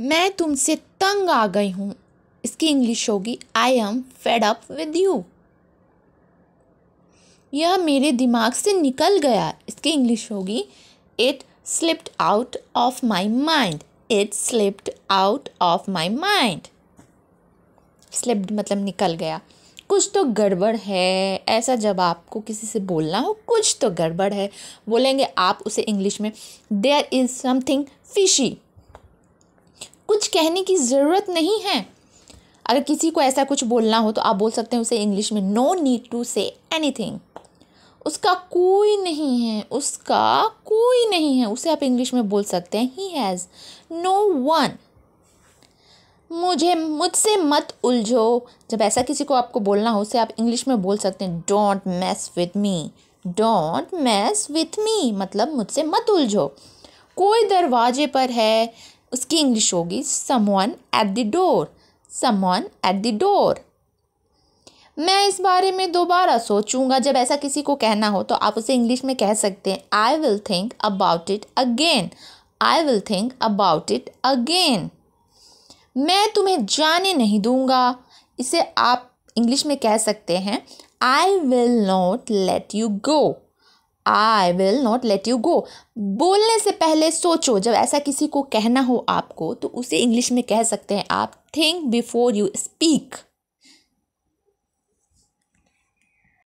मैं तुमसे तंग आ गई हूँ इसकी इंग्लिश होगी I am fed up with you यह मेरे दिमाग से निकल गया इसकी इंग्लिश होगी it slipped out of my mind it slipped out of my mind slipped मतलब निकल गया कुछ तो गड़बड़ है ऐसा जब आपको किसी से बोलना हो कुछ तो गड़बड़ है बोलेंगे आप उसे इंग्लिश में देयर इज़ समथिंग फिशी कुछ कहने की ज़रूरत नहीं है अगर किसी को ऐसा कुछ बोलना हो तो आप बोल सकते हैं उसे इंग्लिश में no need to say any उसका कोई नहीं है उसका कोई नहीं है उसे आप इंग्लिश में बोल सकते हैं ही हैज़ नो वन मुझे मुझसे मत उलझो जब ऐसा किसी को आपको बोलना हो उसे आप इंग्लिश में बोल सकते हैं don't mess with me don't mess with me मतलब मुझसे मत उलझो कोई दरवाजे पर है उसकी इंग्लिश होगी someone at the door someone at the door मैं इस बारे में दोबारा सोचूंगा जब ऐसा किसी को कहना हो तो आप उसे इंग्लिश में कह सकते हैं I will think about it again I will think about it again मैं तुम्हें जाने नहीं दूंगा इसे आप इंग्लिश में कह सकते हैं I will not let you go I will not let you go बोलने से पहले सोचो जब ऐसा किसी को कहना हो आपको तो उसे इंग्लिश में कह सकते हैं आप थिंक बिफोर यू स्पीक